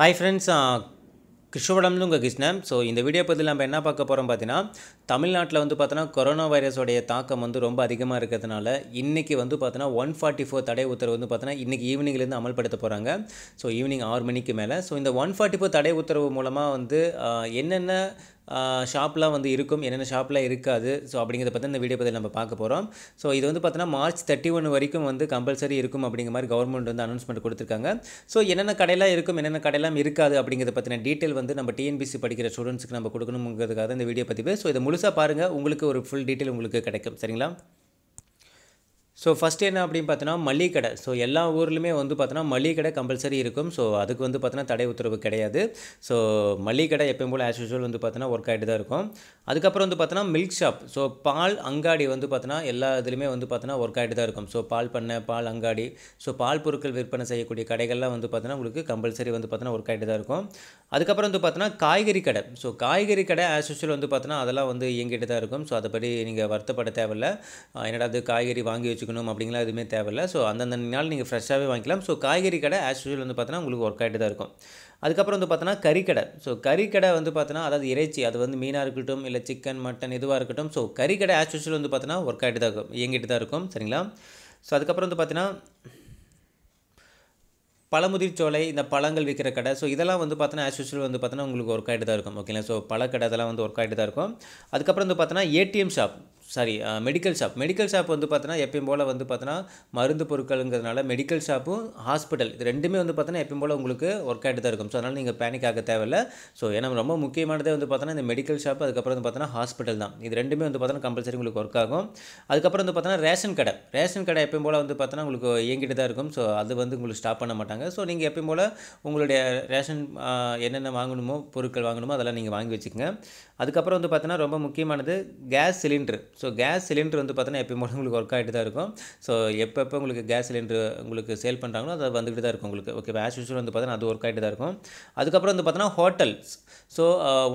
hi friends கிருஷ்ணவடம்னு உங்கள் Krishnan so இந்த video பதில் நம்ம என்ன பார்க்க போகிறோம் பார்த்தீங்கன்னா தமிழ்நாட்டில் வந்து பார்த்தோன்னா கொரோனா வைரஸோடைய தாக்கம் வந்து ரொம்ப அதிகமாக இருக்கிறதுனால இன்றைக்கி வந்து பார்த்தோன்னா ஒன் ஃபார்ட்டி ஃபோர் தடை உத்தரவு வந்து பார்த்தோன்னா இன்றைக்கி ஈவினிங்லேருந்து அமல்படுத்த போகிறாங்க ஸோ ஈவினிங் ஆறு மணிக்கு மேலே ஸோ இந்த ஒன் ஃபார்ட்டி ஃபோர் தடை உத்தரவு மூலமாக வந்து என்னென்ன ஷாப்லாம் வந்து இருக்கும் என்னென்ன ஷாப்லாம் இருக்காது ஸோ அப்படிங்கிறத பற்றி இந்த வீடியோ பற்றி நம்ம பார்க்க போகிறோம் ஸோ இது வந்து பார்த்தீங்கன்னா மார்ச் தேர்ட்டி ஒன் வரைக்கும் வந்து கம்பல்சரி இருக்கும் அப்படிங்கிற மாதிரி கவர்மெண்ட் வந்து அனௌன்ஸ்மெண்ட் கொடுத்துருக்காங்க ஸோ என்னென்ன கடையெல்லாம் இருக்கும் என்னென்ன கடையெல்லாம் இருக்காது அப்படிங்கிறத பற்றின டீட்டெயில் வந்து நம்ம டிஎன்பிசி படிக்கிற ஸ்டூடெண்ட்ஸுக்கு நம்ம கொடுக்கணுங்கிறதுக்காக இந்த வீடியோ பதிவு ஸோ இதை முழுசாக பாருங்கள் உங்களுக்கு ஒரு ஃபுல் டீட்டெயில் உங்களுக்கு கிடைக்கும் சரிங்களா ஸோ ஃபஸ்ட்டு என்ன அப்படின்னு பார்த்தோன்னா மளிகை கடை ஸோ எல்லா ஊர்லேயுமே வந்து பார்த்தோன்னா மளிகை கடை கம்பல்சரி இருக்கும் ஸோ அதுக்கு வந்து பார்த்தினா தடை உத்தரவு கிடையாது ஸோ மளிகை கடை எப்பயும் போல் ஆஸ் யூஷுவல் வந்து பார்த்தோன்னா ஒர்க் ஆகிட்டு தான் இருக்கும் அதுக்கப்புறம் வந்து பார்த்தோன்னா மில்க் ஷாப் ஸோ பால் அங்காடி வந்து பார்த்தோன்னா எல்லா இதுலேயுமே வந்து பார்த்தோன்னா ஒர்க் ஆகிட்டு தான் இருக்கும் ஸோ பால் பண்ணை பால் அங்காடி ஸோ பால் பொருட்கள் விற்பனை செய்யக்கூடிய கடைகள்லாம் வந்து பார்த்தோன்னா உங்களுக்கு கம்பல்சரி வந்து பார்த்தோன்னா ஒர்க் ஆகிட்டு தான் இருக்கும் அதுக்கப்புறம் வந்து பார்த்தோன்னா காய்கறி கடை ஸோ காய்கறி கடை ஆஸ் யூஸ்வல் வந்து பார்த்தோன்னா அதெல்லாம் வந்து இயங்கிட்டு தான் இருக்கும் ஸோ அதை நீங்கள் வருத்தப்பட தேவையில்ல என்னடா அது காய்கறி வாங்கி வச்சுக்கணும் அப்படிங்களா எதுவுமே தேவையில்ல ஸோ அந்தந்த நாள் நீங்கள் ஃப்ரெஷ்ஷாகவே வாங்கிக்கலாம் ஸோ காய்கறி கடை ஆஸ் யூஸ்வல் வந்து பார்த்தோன்னா உங்களுக்கு ஒர்க் ஆகிட்டு தான் இருக்கும் அதுக்கப்புறம் வந்து பார்த்தோன்னா கறிக்கடை ஸோ கறிக்கடை வந்து பார்த்தோன்னா அதாவது இறைச்சி அது வந்து மீனாக இருக்கட்டும் இல்லை இல்லை சிக்கன் மட்டன் எதுவாக இருக்கட்டும் ஸோ கறி கடை ஆஸ் யூஷுவல் வந்து பார்த்தீங்கன்னா ஒர்க் ஆகிட்டு தான் இருக்கும் இயங்கிட்டு தான் இருக்கும் சரிங்களா ஸோ அதுக்கப்புறம் வந்து பார்த்தீங்கன்னா பழமுதிர் சோலை இந்த பழங்கள் விற்கிற கடை ஸோ இதெல்லாம் வந்து பார்த்தீங்கன்னா ஆஸ் யூஷுவல் வந்து பார்த்தீங்கன்னா உங்களுக்கு ஒர்க் ஆகிட்டு தான் இருக்கும் ஓகேங்களா ஸோ பழக்கடை அதெல்லாம் வந்து ஒர்க் ஆகிட்டு தான் இருக்கும் அதுக்கப்புறம் வந்து பார்த்தீங்கன்னா ATM shop sorry medical shop medical shop வந்து பார்த்தோன்னா எப்பயும் போல் வந்து பார்த்தோன்னா மருந்து பொருட்களுங்கிறதுனால மெடிக்கல் ஷாப்பும் ஹாஸ்பிட்டல் இது ரெண்டுமே வந்து பார்த்தோன்னா எப்பயும் போல் உங்களுக்கு ஒர்க் ஆகிட்டு தான் இருக்கும் ஸோ அதனால் நீங்கள் பேனிக் ஆக தேவையில்ல ஸோ ஏன்னா ரொம்ப முக்கியமானதே வந்து பார்த்தோன்னா இந்த மெடிக்கல் ஷாப் அதுக்கப்புறம் வந்து பார்த்தோன்னா ஹாஸ்பிட்டல் தான் இது ரெண்டுமே வந்து பார்த்தோன்னா கம்பல்சரி உங்களுக்கு ஒர்க் ஆகும் அதுக்கப்புறம் வந்து பார்த்தோன்னா ரேஷன் கடை ரேஷன் கடை எப்பயும் போல் வந்து பார்த்தோன்னா உங்களுக்கு இயங்கிட்டு தான் இருக்கும் ஸோ அது வந்து உங்களுக்கு ஸ்டாப் பண்ண மாட்டாங்க ஸோ நீங்கள் எப்பயும் போல் உங்களுடைய ரேஷன் uh, என்னென்ன வாங்கணுமோ பொருட்கள் வாங்கணுமோ அதெல்லாம் நீங்கள் வாங்கி வச்சுக்கோங்க அதுக்கப்புறம் வந்து பார்த்தோன்னா ரொம்ப முக்கியமானது gas cylinder so gas cylinder வந்து பார்த்தீங்கன்னா எப்பயும் போல உங்களுக்கு ஒர்க் ஆகிட்டு தான் இருக்கும் ஸோ எப்பப்போ உங்களுக்கு கேஸ் சிலிண்டர் உங்களுக்கு சேல் பண்ணுறாங்களோ அது வந்துகிட்டு தான் இருக்கும் உங்களுக்கு ஓகே ஆஸ் யூஸ்வல் வந்து பார்த்தீங்கன்னா அது ஒர்க் ஆகிட்டு தான் இருக்கும் அதுக்கப்புறம் வந்து பார்த்தீங்கன்னா ஹோட்டல்ஸ் ஸோ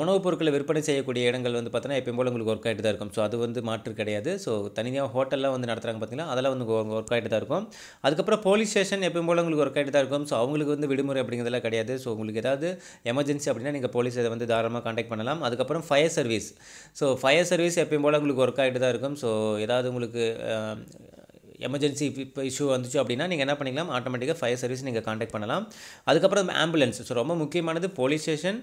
உணவுப் பொருட்களை விற்பனை செய்யக்கூடிய இடங்கள் வந்து பார்த்தீங்கன்னா எப்பயும் போல் உங்களுக்கு ஒர்க் ஆகிட்டு தான் இருக்கும் ஸோ அது வந்து மாற்று கிடையாது ஸோ தனியாக ஹோட்டல்லாம் வந்து நடத்துகிறாங்க பார்த்தீங்கன்னா அதெல்லாம் வந்து ஒர்க் ஆகிட்டு தான் இருக்கும் அதுக்கப்புறம் போலீஸ் ஸ்டேஷன் எப்பயும் போல் உங்களுக்கு ஒர்க் ஆகிட்டு தான் இருக்கும் ஸோ அவங்களுக்கு வந்து விடுமுறை அப்படிங்கிறதெல்லாம் கிடையாது ஸோ உங்களுக்கு ஏதாவது எமர்ஜென்சி அப்படின்னா நீங்கள் போலீஸ் இதை வந்து தாராளமாக காண்டாக்ட் பண்ணலாம் அதுக்கப்புறம் fire service so fire service எப்பயும் போல் உங்களுக்கு ஒர்க் ஆகிட்டு ஆகிட்டு தான் இருக்கும் ஸோ ஏதாவது உங்களுக்கு எமர்ஜென்சி இப்போ இஷ்யூ வந்துச்சு அப்படின்னா நீங்கள் என்ன பண்ணிக்கலாம் ஆட்டோமேட்டிக்காக ஃபயர் சர்வீஸ் நீங்கள் காண்டாக்ட் பண்ணலாம் அதுக்கப்புறம் ஆம்புலன்ஸ் ஸோ ரொம்ப முக்கியமானது போலீஸ் ஸ்டேஷன்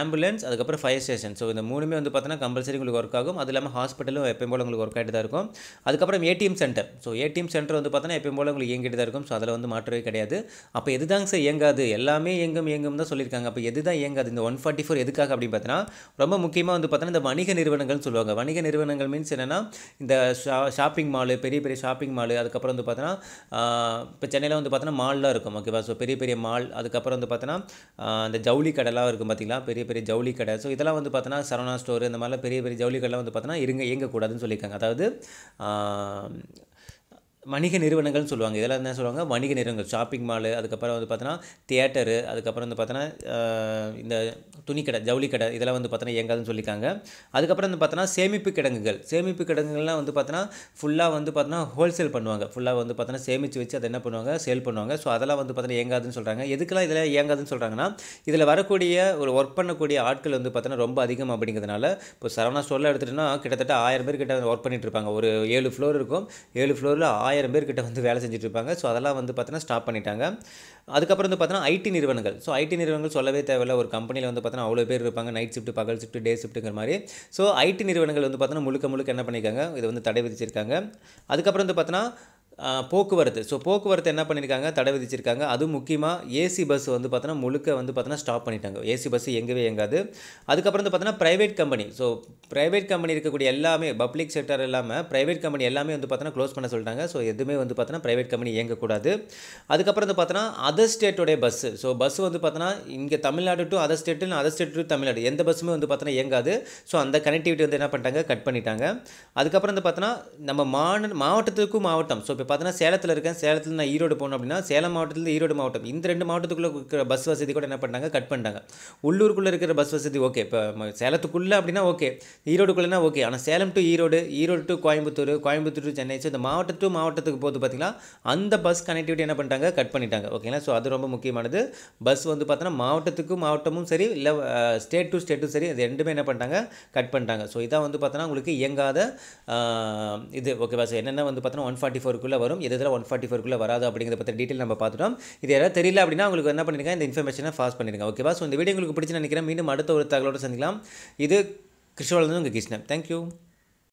ஆம்புலன்ஸ் அதுக்கப்புறம் ஃபயர் ஸ்டேஷன் ஸோ இந்த மூணுமே வந்து பார்த்தீங்கன்னா கம்பல்சரி உங்களுக்கு ஒர்க் ஆகும் அது இல்லாமல் ஹாஸ்பிட்டலும் எப்பயும் போல் உங்களுக்கு ஒர்க் ஆகிட்டு தான் இருக்கும் அதுக்கப்புறம் ATM centre so ATM centre வந்து பார்த்தீங்கன்னா எப்பயும் போல் உங்களுக்கு இயங்கிட்டு தான் இருக்கும் ஸோ அதில் வந்து மாற்றவே கிடையாது அப்போ எதுதாங்க சார் இயங்காது எல்லாமே இயங்கும் இயங்கும் தான் சொல்லியிருக்காங்க அப்போ எது தான் இயங்காது இந்த ஒன் ஃபார்ட்டி ஃபோர் எதுக்காக அப்படின்னு பார்த்தீங்கன்னா ரொம்ப முக்கியமாக வந்து பார்த்தீங்கன்னா இந்த வணிக நிறுவனங்கள்னு சொல்லுவாங்க வணிக நிறுவனங்கள் மீன்ஸ் என்னென்னா இந்த ஷாப்பிங் மாலு பெரிய பெரிய ஷாப்பிங் மாலு அதுக்கப்புறம் வந்து பார்த்தோன்னா இப்போ சென்னையில் வந்து பார்த்தோன்னா மால்லாம் இருக்கும் ஓகேவா ஸோ பெரிய பெரிய மால் அதுக்கப்புறம் வந்து பார்த்தோன்னா அந்த ஜவுளி கடைலாம் இருக்கும் பார்த்திங்களா பெரிய பெரிய ஜவுளி கடை ஸோ இதெல்லாம் வந்து பார்த்தோன்னா சரவணா ஸ்டோர் இந்த மாதிரிலாம் பெரிய பெரிய ஜவுளி கடைலாம் வந்து பார்த்தோன்னா இருங்க இயங்கக்கூடாதுன்னு சொல்லியிருக்காங்க அதாவது வணிக நிறுவனங்கள்னு சொல்லுவாங்க இதெல்லாம் என்ன சொல்லுவாங்க வணிக நிறுவனங்கள் ஷாப்பிங் மாலு அதுக்கப்புறம் வந்து பார்த்தோன்னா தியேட்டரு அதுக்கப்புறம் வந்து பார்த்தோன்னா இந்த துணிக்கடை ஜவுளி கடை இதெல்லாம் வந்து பார்த்தோன்னா இயங்காதுன்னு சொல்லியிருக்காங்க அதுக்கப்புறம் வந்து பார்த்தோன்னா சேமிப்பு கிடங்குகள் சேமிப்பு கிடங்குகள்லாம் வந்து பார்த்தோன்னா ஃபுல்லாக வந்து பார்த்தோன்னா ஹோல்சேல் பண்ணுவாங்க ஃபுல்லாக வந்து பார்த்தோன்னா சேமித்து வச்சு அதை என்ன பண்ணுவாங்க சேல் பண்ணுவாங்க ஸோ அதெல்லாம் வந்து பார்த்தீங்கன்னா இயங்காதுன்னு சொல்கிறாங்க எதுக்கெல்லாம் இதில் இயங்காதுன்னு சொல்கிறாங்கன்னா இதில் வரக்கூடிய ஒரு ஒர்க் பண்ணக்கூடிய ஆட்கள் வந்து பார்த்தோன்னா ரொம்ப அதிகம் அப்படிங்கிறதுனால இப்போ சரவணா ஸ்டோரில் எடுத்துகிட்டோன்னா கிட்டத்தட்ட ஆயிரம் பேர் கிட்ட ஒர்க் பண்ணிகிட்டு இருப்பாங்க ஒரு ஏழு ஃப்ளோர் இருக்கும் ஏழு ஃப்ளோரில் ஆயிரம் பேர்கிட்ட வந்து வேலை செஞ்சுட்டு இருப்பாங்க ஸோ அதெல்லாம் வந்து பார்த்தீங்கன்னா ஸ்டாப் பண்ணிட்டாங்க அதுக்கப்புறம் வந்து பார்த்தீங்கன்னா ஐடி நிறுவனங்கள் ஸோ ஐடி நிறுவனங்கள் சொல்லவே தேவையில்ல ஒரு கம்பெனியில் வந்து பார்த்தீங்கன்னா அவ்வளோ பேர் இருப்பாங்க நைட் ஷிஃப்ட் பகல் ஷிஃப்ட் டே ஷிஃப்ட்டுங்கிற மாதிரி ஸோ ஐடி நிறுவனங்கள் வந்து பார்த்தீங்கன்னா முழுக்க முழுக்க என்ன பண்ணியிருக்காங்க இதை வந்து தடை விதிச்சிருக்காங்க அதுக்கப்புறம் வந்து பார்த்தீங்கன்னா போக்குவரத்து ஸோ போக்குவரத்து என்ன பண்ணியிருக்காங்க தடை விதிச்சிருக்காங்க அதுவும் முக்கியமாக ஏசி பஸ் வந்து பார்த்தோன்னா முழுக்க வந்து பார்த்தோன்னா ஸ்டாப் பண்ணிட்டாங்க ஏசி பஸ் எங்கவே எங்காது அதுக்கப்புறம் வந்து பார்த்தோன்னா private company so private company இருக்கக்கூடிய எல்லாமே பப்ளிக் செக்டர் இல்லாமல் ப்ரைவேட் கம்பெனி எல்லாமே வந்து பார்த்தோன்னா க்ளோஸ் பண்ண சொல்லிட்டாங்க ஸோ எதுவுமே வந்து பார்த்தோன்னா ப்ரைவேட் கம்பெனி இயங்கக்கூடாது அதுக்கப்புறம் வந்து பார்த்தோன்னா அதர் ஸ்டேட்டோடைய பஸ்ஸு ஸோ பஸ் வந்து பார்த்தோன்னா இங்கே Tamil Nadu to other state other state to Tamil Nadu எந்த பஸ்ஸுமே வந்து பார்த்தோன்னா இயங்காது ஸோ அந்த கனெக்டிவிட்டி வந்து என்ன பண்ணிட்டாங்க கட் பண்ணிட்டாங்க அதுக்கப்புறம் வந்து பார்த்தோன்னா நம்ம மாவட்டத்துக்கும் மாவட்டம் ஸோ இப்போ பார்த்தீங்கன்னா சேலத்தில் இருக்கேன் சேலத்தில் நான் ஈரோடு போகணும் அப்படின்னா சேலம் மாவட்டத்தில் ஈரோடு மாவட்டம் இந்த ரெண்டு மாவட்டத்துக்குள்ளே இருக்கிற பஸ் வசதி கூட என்ன பண்ணாங்க கட் பண்ணிட்டாங்க உள்ளூருக்குள்ளே இருக்கிற பஸ் வசதி ஓகே இப்போ சேலத்துக்குள்ளே அப்படின்னா ஓகே ஈரோடுக்குள்ளேனா ஓகே ஆனால் Salem to Erode Erode to Coimbatore Coimbatore to Chennai so இந்த மாவட்டம் டு மாவட்டத்துக்கு போது பார்த்திங்கன்னா அந்த பஸ் கனெக்டிவிட்டி என்ன பண்ணிட்டாங்க கட் பண்ணிட்டாங்க ஓகேங்களா ஸோ அது ரொம்ப முக்கியமானது பஸ் வந்து பார்த்தோன்னா மாவட்டத்துக்கும் மாவட்டமும் சரி இல்லை ஸ்டேட் டு ஸ்டேட்டும் சரி அது ரெண்டுமே என்ன பண்ணிட்டாங்க கட் பண்ணிட்டாங்க ஸோ இதான் வந்து பார்த்தோன்னா உங்களுக்கு இயங்காத இது ஓகேவா ஸோ என்னென்ன வந்து பார்த்தோன்னா ஒன் ஃபார்ட்டி ஃபோருக்குள்ளே குள்ளே வரும் எது ஒன் ஃபார்ட்டி ஃபோர்க்குள்ளே வராது அப்படிங்கிறத பற்றி டீட்டெயில் நம்ம பார்த்துட்டோம் இது யாராவது தெரியல அப்படின்னா உங்களுக்கு என்ன பண்ணிருக்கேன் இந்த இன்ஃபர்மேஷனை ஃபாஸ்ட் பண்ணிருங்க ஓகேவா ஸோ இந்த வீடியோ உங்களுக்கு பிடிச்சி நினைக்கிறேன் மீண்டும் அடுத்த ஒரு தகவலோடு சந்திக்கலாம் இது கிருஷ்ணவாளன் உங்கள் கிருஷ்ணன் தேங்க்யூ